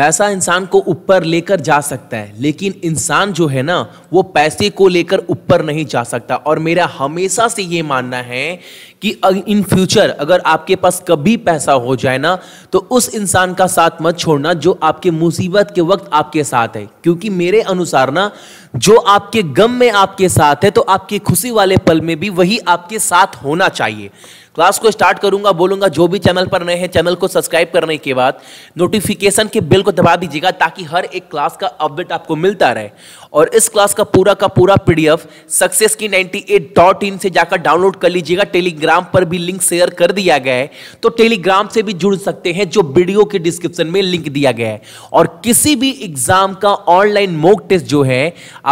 पैसा इंसान को ऊपर लेकर जा सकता है लेकिन इंसान जो है ना वो पैसे को लेकर ऊपर नहीं जा सकता और मेरा हमेशा से ये मानना है कि इन फ्यूचर अगर आपके पास कभी पैसा हो जाए ना तो उस इंसान का साथ मत छोड़ना जो आपके मुसीबत के वक्त आपके साथ है क्योंकि मेरे अनुसार ना जो आपके गम में आपके साथ है तो आपके खुशी वाले पल में भी वही आपके साथ होना चाहिए क्लास को स्टार्ट करूंगा बोलूंगा जो भी चैनल पर नए हैं चैनल को सब्सक्राइब करने के बाद नोटिफिकेशन के बिल को दबा दीजिएगा ताकि हर एक क्लास का अपडेट आपको मिलता रहे और इस क्लास का पूरा का पूरा पीडीएफ सक्सेस की नाइन्टी से जाकर डाउनलोड कर लीजिएगा टेलीग्राम टेलीग्राम पर भी लिंक शेयर कर दिया गया है तो टेलीग्राम से भी जुड़ सकते हैं जो वीडियो के डिस्क्रिप्शन में लिंक दिया गया है और किसी भी एग्जाम का ऑनलाइन मोक टेस्ट जो है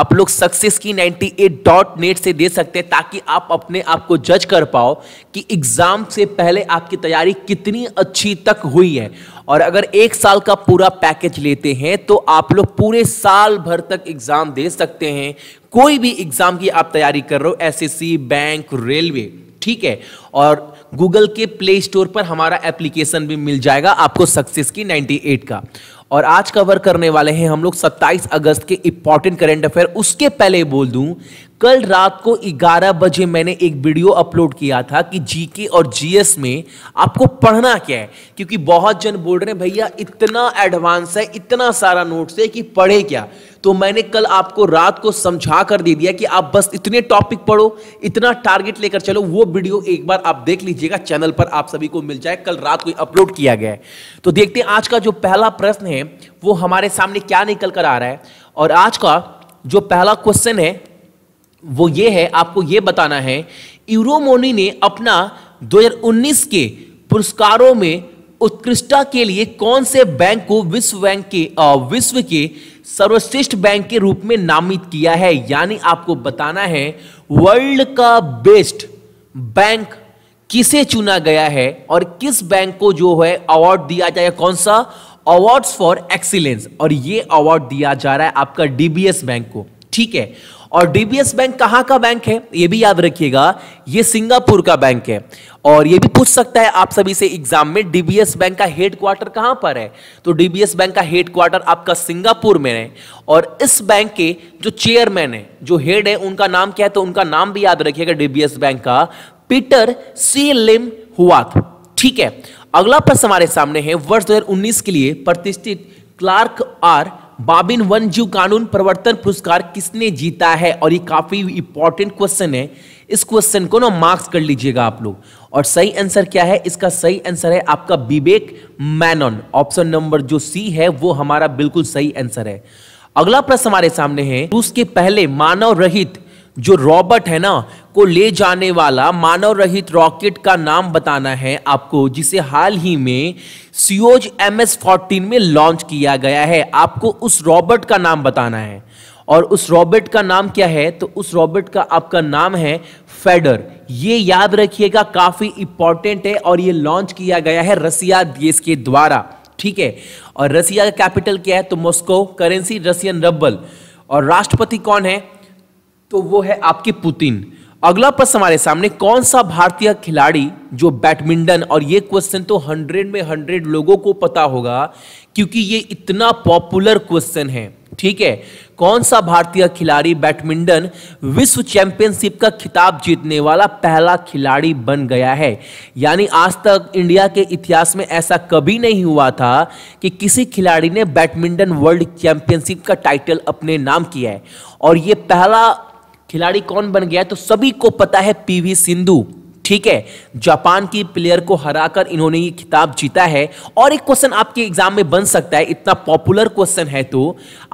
आप लोग सक्सेस की नाइनटी एट डॉट नेट से दे सकते हैं ताकि आप अपने आप को जज कर पाओ कि एग्जाम से पहले आपकी तैयारी कितनी अच्छी तक हुई है और अगर एक साल का पूरा पैकेज लेते हैं तो आप लोग पूरे साल भर तक एग्जाम दे सकते हैं कोई भी एग्जाम की आप तैयारी कर रहे हो एसएससी बैंक रेलवे ठीक है और गूगल के प्ले स्टोर पर हमारा एप्लीकेशन भी मिल जाएगा आपको सक्सेस की 98 का और आज कवर करने वाले हैं हम लोग 27 अगस्त के इंपॉर्टेंट करेंट अफेयर उसके पहले बोल दूं कल रात को 11 बजे मैंने एक वीडियो अपलोड किया था कि जीके और जीएस में आपको पढ़ना क्या है क्योंकि बहुत जन बोल रहे हैं भैया इतना एडवांस है इतना सारा नोट्स है कि पढ़े क्या तो मैंने कल आपको रात को समझा कर दे दिया कि आप बस इतने टॉपिक पढ़ो इतना टारगेट लेकर चलो वो वीडियो एक बार आप देख लीजिएगा चैनल पर आप सभी को मिल जाए कल रात को अपलोड किया गया है तो देखते हैं आज का जो पहला प्रश्न है वो हमारे सामने क्या निकल कर आ रहा है और आज का जो पहला क्वेश्चन है वो ये है आपको ये बताना है यूरोमोनी ने अपना 2019 के पुरस्कारों में उत्कृष्टता के लिए कौन से बैंक को विश्व बैंक के विश्व के सर्वश्रेष्ठ बैंक के रूप में नामित किया है यानी आपको बताना है वर्ल्ड का बेस्ट बैंक किसे चुना गया है और किस बैंक को जो है अवार्ड दिया जाए कौन सा अवार्ड्स फॉर एक्सीलेंस और ये अवार्ड दिया जा रहा है आपका डीबीएस बैंक को ठीक है और डीबीएस बैंक कहाँ का बैंक है ये भी याद रखिएगा ये सिंगापुर का बैंक है और ये भी पूछ सकता है आप सभी से एग्जाम में डीबीएस बैंक का हेडक्वार्टर कहाँ पर है तो डीबीएस बैंक का हेडक्वार्टर आपका सिंगापुर में है और इस बैंक के जो चेयरमैन है जो हेड है उनका नाम क्या है तो उनका नाम भी याद रखिएगा डीबीएस बैंक का पीटर सी लिम हुआ ठीक है अगला प्रश्न हमारे सामने है वर्ष 2019 के लिए प्रतिष्ठित क्लार्क आर बाबिन वन जीव कानून प्रवर्तन पुरस्कार किसने जीता है और ये काफ़ी इंपॉर्टेंट क्वेश्चन है इस क्वेश्चन को ना मार्क्स कर लीजिएगा आप लोग और सही आंसर क्या है इसका सही आंसर है आपका विवेक मैनन ऑप्शन नंबर जो सी है वो हमारा बिल्कुल सही आंसर है अगला प्रश्न हमारे सामने है रूस के पहले मानव रहित जो रॉबर्ट है ना को ले जाने वाला मानव रहित रॉकेट का नाम बताना है आपको जिसे हाल ही में सीओज एम एस फोर्टीन में लॉन्च किया गया है आपको उस रॉबर्ट का नाम बताना है और उस रॉबर्ट का नाम क्या है तो उस रॉबर्ट का आपका नाम है फेडर ये याद रखिएगा काफ़ी इंपॉर्टेंट है और ये लॉन्च किया गया है रसिया देश के द्वारा ठीक है और रसिया का कैपिटल क्या है तो मॉस्को करेंसी रसियन रबल और राष्ट्रपति कौन है तो वो है आपकी पुतिन अगला प्रश्न हमारे सामने कौन सा भारतीय खिलाड़ी जो बैडमिंटन और ये क्वेश्चन तो हंड्रेड में हंड्रेड लोगों को पता होगा क्योंकि ये इतना पॉपुलर क्वेश्चन है ठीक है कौन सा भारतीय खिलाड़ी बैडमिंटन विश्व चैंपियनशिप का खिताब जीतने वाला पहला खिलाड़ी बन गया है यानी आज तक इंडिया के इतिहास में ऐसा कभी नहीं हुआ था कि किसी खिलाड़ी ने बैडमिंटन वर्ल्ड चैंपियनशिप का टाइटल अपने नाम किया है और ये पहला खिलाड़ी कौन बन गया तो सभी को पता है पीवी सिंधु ठीक है जापान की प्लेयर को हराकर इन्होंने ये खिताब जीता है और एक क्वेश्चन आपके एग्जाम में बन सकता है इतना पॉपुलर क्वेश्चन है तो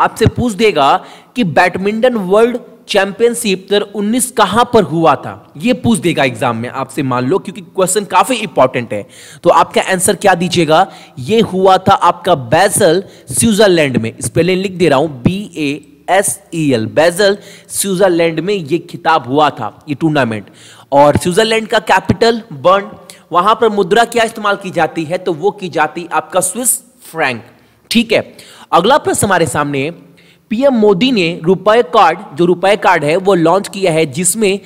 आपसे पूछ देगा कि बैडमिंटन वर्ल्ड चैंपियनशिप तर 19 कहां पर हुआ था ये पूछ देगा एग्जाम में आपसे मान लो क्योंकि क्वेश्चन काफी इंपॉर्टेंट है तो आपका आंसर क्या दीजिएगा ये हुआ था आपका बैसल स्विट्जरलैंड में स्पेलिंग लिख दे रहा हूं B A S E L Basel Switzerland में ये खिताब हुआ था ये टूर्नामेंट और स्विट्जरलैंड का कैपिटल बर्न वहां पर मुद्रा क्या इस्तेमाल की जाती है तो वो की जाती आपका स्विस फ्रैंक ठीक है अगला प्रश्न हमारे सामने है पीएम मोदी ने रुपए कार्ड जो रुपए कार्ड है वो लॉन्च किया है जिसमें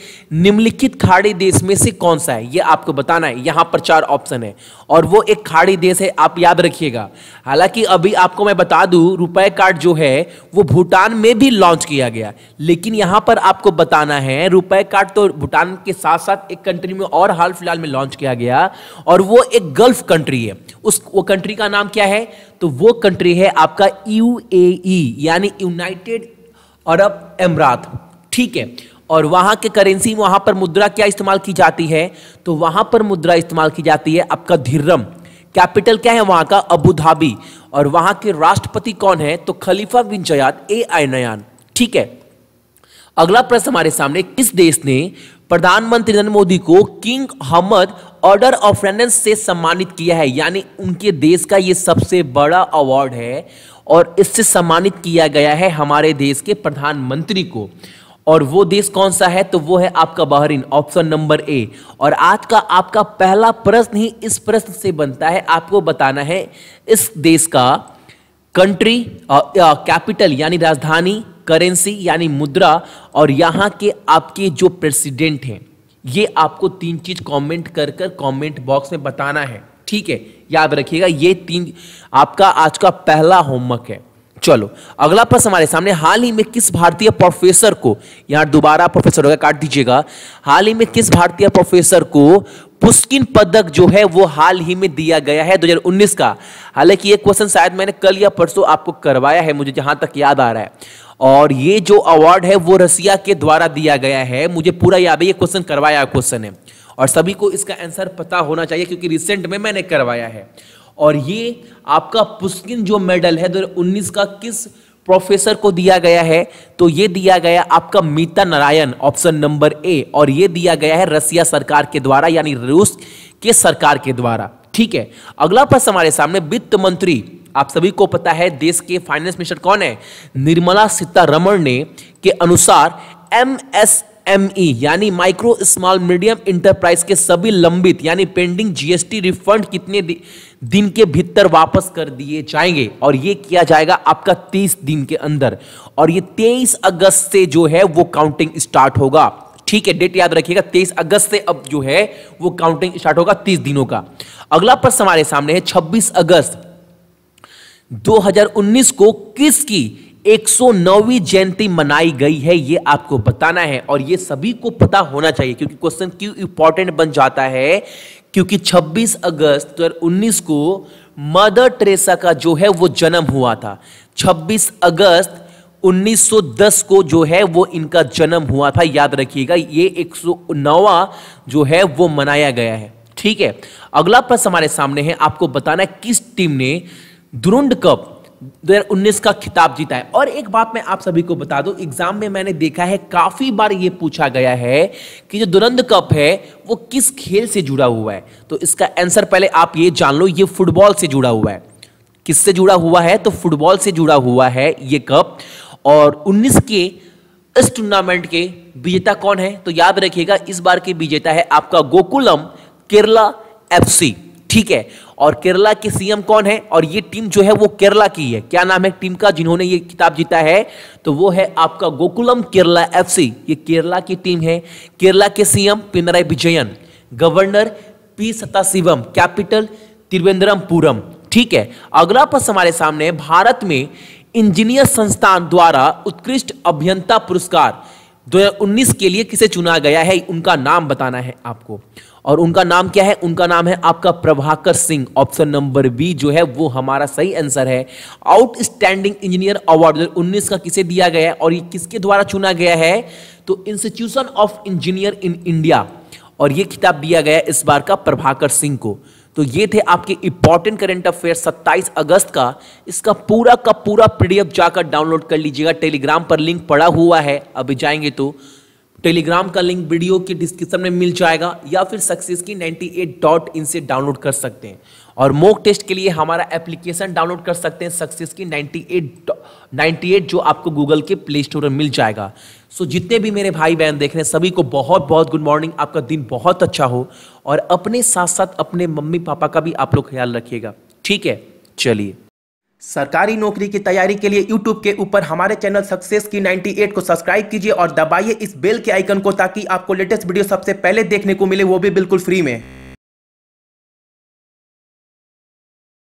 निम्नलिखित खाड़ी देश में से कौन सा है ये आपको बताना है यहाँ पर चार ऑप्शन है और वो एक खाड़ी देश है आप याद रखिएगा हालांकि अभी आपको मैं बता दू रुपए कार्ड जो है वो भूटान में भी लॉन्च किया गया लेकिन यहाँ पर आपको बताना है रुपए कार्ड तो भूटान के साथ साथ एक कंट्री में और हाल फिलहाल में लॉन्च किया गया और वो एक गल्फ कंट्री है उस वो कंट्री का नाम क्या है तो वो कंट्री है आपका यू e, यानी यूनाइटेड अरब एमरात ठीक है और वहां के करेंसी वहां पर मुद्रा क्या इस्तेमाल की जाती है तो वहां पर मुद्रा इस्तेमाल की जाती है आपका धीरम कैपिटल क्या है वहां का अबू धाबी और वहां के राष्ट्रपति कौन है तो खलीफा बिन जयाद ए आई नयान ठीक है अगला प्रश्न हमारे सामने किस देश ने प्रधानमंत्री नरेंद्र मोदी को किंग हमद ऑर्डर ऑफ फ्रेंडेंस से सम्मानित किया है यानी उनके देश का ये सबसे बड़ा अवार्ड है और इससे सम्मानित किया गया है हमारे देश के प्रधानमंत्री को और वो देश कौन सा है तो वो है आपका बहरीन ऑप्शन नंबर ए और आज का आपका पहला प्रश्न ही इस प्रश्न से बनता है आपको बताना है इस देश का कंट्री कैपिटल यानी राजधानी करेंसी यानी मुद्रा और यहाँ के आपके जो प्रेसिडेंट हैं ये आपको तीन चीज कमेंट कर कर कमेंट बॉक्स में बताना है ठीक है याद रखिएगा ये तीन आपका आज का पहला होमवर्क है चलो अगला प्रश्न हमारे सामने हाल ही में किस भारतीय प्रोफेसर को यार दोबारा प्रोफेसर होगा काट दीजिएगा हाल ही में किस भारतीय प्रोफेसर को पुष्किन पदक जो है वो हाल ही में दिया गया है 2019 का हालांकि ये क्वेश्चन शायद मैंने कल या परसों आपको करवाया है मुझे जहां तक याद आ रहा है और ये जो अवार्ड है वो रसिया के द्वारा दिया गया है मुझे पूरा याद है ये क्वेश्चन करवाया क्वेश्चन है और सभी को इसका आंसर पता होना चाहिए क्योंकि रिसेंट में मैंने करवाया है और ये आपका पुस्किन जो मेडल है दो उन्नीस का किस प्रोफेसर को दिया गया है तो ये दिया गया आपका Mita Narayan option number A और ये दिया गया है रसिया सरकार के द्वारा यानी रूस के सरकार के द्वारा ठीक है अगला प्रश्न हमारे सामने वित्त मंत्री आप सभी को पता है देश के फाइनेंस मिनिस्टर कौन है निर्मला सीतारमण ने के अनुसार एम एस एमई e, यानी माइक्रो स्मॉल मीडियम इंटरप्राइज के सभी लंबित यानी पेंडिंग जीएसटी रिफंड कितने दिन के भीतर वापस कर दिए जाएंगे और ये किया जाएगा आपका 30 दिन के अंदर और ये 23 अगस्त से जो है वो काउंटिंग स्टार्ट होगा ठीक है डेट याद रखिएगा 23 अगस्त से अब जो है वो काउंटिंग स्टार्ट होगा 30 दिनों का अगला प्रश्न हमारे सामने है 26 अगस्त 2019 को किसकी एक जयंती मनाई गई है ये आपको बताना है और ये सभी को पता होना चाहिए क्योंकि क्वेश्चन क्यों इंपॉर्टेंट बन जाता है क्योंकि 26 अगस्त 2019 को मदर टेरेसा का जो है वो जन्म हुआ था 26 अगस्त 1910 को जो है वो इनका जन्म हुआ था याद रखिएगा ये एक जो है वो मनाया गया है ठीक है अगला प्रश्न हमारे सामने है आपको बताना है किस टीम ने द्रुंड कप 2019 का खिताब जीता है और एक बात मैं आप सभी को बता दूं एग्जाम में मैंने देखा है काफी बार ये पूछा गया है कि जो दुरंद कप है वो किस खेल से जुड़ा हुआ है तो इसका आंसर पहले आप ये जान लो ये फुटबॉल से जुड़ा हुआ है किससे जुड़ा हुआ है तो फुटबॉल से जुड़ा हुआ है ये कप और उन्नीस के इस टूर्नामेंट के विजेता कौन है तो याद रखिएगा इस बार के विजेता है आपका गोकुलम केरला एफ ठीक है और केरला के सीएम कौन है और ये टीम जो है वो केरला की है क्या नाम है टीम का जिन्होंने ये किताब जीता है तो वो है आपका गोकुलम केरला एफसी ये केरला की टीम है केरला के CM Pinarayi Vijayan governor P Sathasivam capital Thiruvananthapuram ठीक है अगला प्रश्न हमारे सामने भारत में इंजीनियर संस्थान द्वारा उत्कृष्ट अभियंता पुरस्कार 2019 के लिए किसे चुना गया है उनका नाम बताना है आपको और उनका नाम क्या है उनका नाम है आपका Prabhakar Singh option number B जो है वो हमारा सही आंसर है आउटस्टैंडिंग इंजीनियर अवार्ड दो उन्नीस का किसे दिया गया है और ये किसके द्वारा चुना गया है तो institution of engineer in India और ये खिताब दिया गया इस बार का प्रभाकर सिंह को तो ये थे आपके इंपॉर्टेंट करेंट अफेयर 27 अगस्त का इसका पूरा का पूरा पीडीएफ जाकर डाउनलोड कर लीजिएगा टेलीग्राम पर लिंक पड़ा हुआ है अभी जाएंगे तो टेलीग्राम का लिंक वीडियो के डिस्क्रिप्शन में मिल जाएगा या फिर सक्सेस की नाइन्टी एट डॉट इन से डाउनलोड कर सकते हैं और मोक टेस्ट के लिए हमारा एप्लीकेशन डाउनलोड कर सकते हैं सक्सेस की नाइन्टी एट नाइन्टी एट जो आपको गूगल के प्ले स्टोर में मिल जाएगा सो so, जितने भी मेरे भाई बहन देख रहे हैं सभी को बहुत बहुत गुड मॉर्निंग आपका दिन बहुत अच्छा हो और अपने साथ साथ अपने मम्मी पापा का भी आप लोग ख्याल रखिएगा ठीक है चलिए सरकारी नौकरी की तैयारी के लिए YouTube के ऊपर हमारे चैनल सक्सेस की 98 को सब्सक्राइब कीजिए और दबाइए इस बेल के आइकन को ताकि आपको लेटेस्ट वीडियो सबसे पहले देखने को मिले वो भी बिल्कुल फ्री में